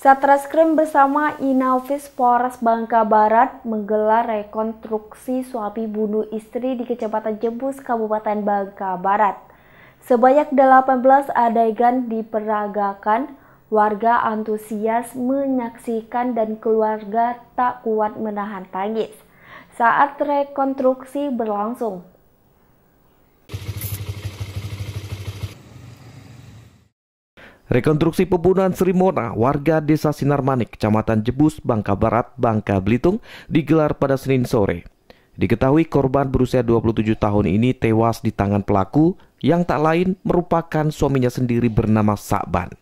Satreskrim bersama Inavis Polres Bangka Barat menggelar rekonstruksi suami bunuh istri di Kecamatan Jebus, Kabupaten Bangka Barat. Sebanyak 18 adegan diperagakan, warga antusias menyaksikan dan keluarga tak kuat menahan tangis saat rekonstruksi berlangsung. Rekonstruksi pembunuhan Sri Mona, warga desa Sinarmanik, kecamatan Jebus, Bangka Barat, Bangka Belitung, digelar pada Senin sore. Diketahui korban berusia 27 tahun ini tewas di tangan pelaku yang tak lain merupakan suaminya sendiri bernama Sakban.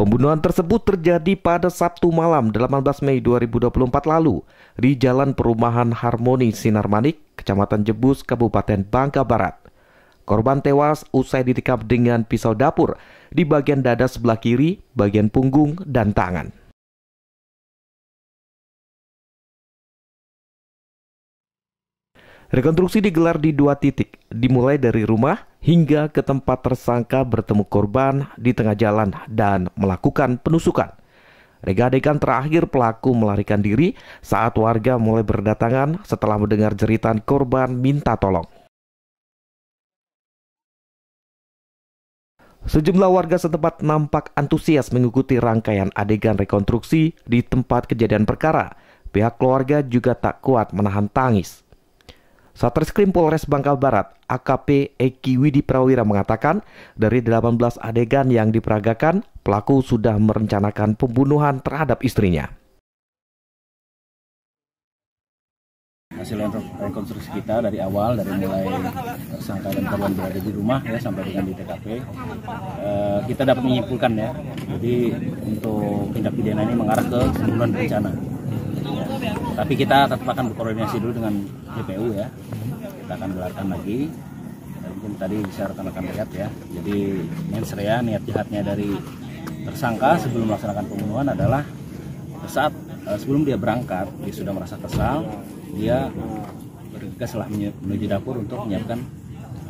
Pembunuhan tersebut terjadi pada Sabtu malam 18 Mei 2024 lalu di Jalan Perumahan Harmoni Sinarmanik, Kecamatan Jebus, Kabupaten Bangka Barat. Korban tewas usai ditikam dengan pisau dapur di bagian dada sebelah kiri, bagian punggung, dan tangan. Rekonstruksi digelar di dua titik, dimulai dari rumah hingga ke tempat tersangka bertemu korban di tengah jalan dan melakukan penusukan adegan terakhir pelaku melarikan diri saat warga mulai berdatangan setelah mendengar jeritan korban minta tolong. Sejumlah warga setempat nampak antusias mengikuti rangkaian adegan rekonstruksi di tempat kejadian perkara. Pihak keluarga juga tak kuat menahan tangis. Satreskrim Polres Bangka Barat, AKP Eki Widi Prawira mengatakan, dari 18 adegan yang diperagakan, pelaku sudah merencanakan pembunuhan terhadap istrinya. hasil rekonstruksi kita dari awal dari mulai tersangka dan korban berada di rumah ya sampai dengan di TKP e, eh, kita dapat menyimpulkan ya jadi untuk tindak pidana ini mengarah ke pembunuhan berencana tapi kita tetap akan berkoordinasi dulu dengan DPU ya. Kita akan gelarkan lagi. Dan mungkin tadi bisa rekan-rekan lihat ya. Jadi mensrea niat jahatnya dari tersangka sebelum melaksanakan pembunuhan adalah saat eh, sebelum dia berangkat dia sudah merasa kesal dia bergegas lah menuju dapur untuk menyiapkan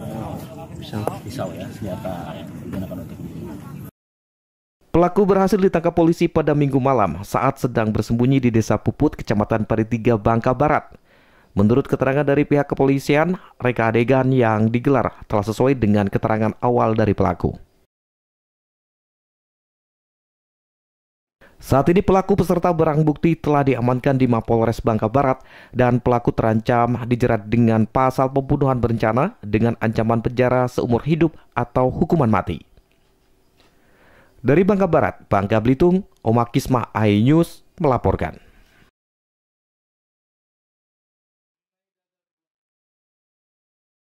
eh, pisau pisau ya senjata digunakan untuk membunuh. Pelaku berhasil ditangkap polisi pada minggu malam saat sedang bersembunyi di Desa Puput, Kecamatan Paritiga, Bangka Barat. Menurut keterangan dari pihak kepolisian, reka adegan yang digelar telah sesuai dengan keterangan awal dari pelaku. Saat ini pelaku peserta barang bukti telah diamankan di Mapolres Bangka Barat dan pelaku terancam dijerat dengan pasal pembunuhan berencana dengan ancaman penjara seumur hidup atau hukuman mati. Dari Bangka Barat, Bangka Belitung, Omakismah iNews melaporkan.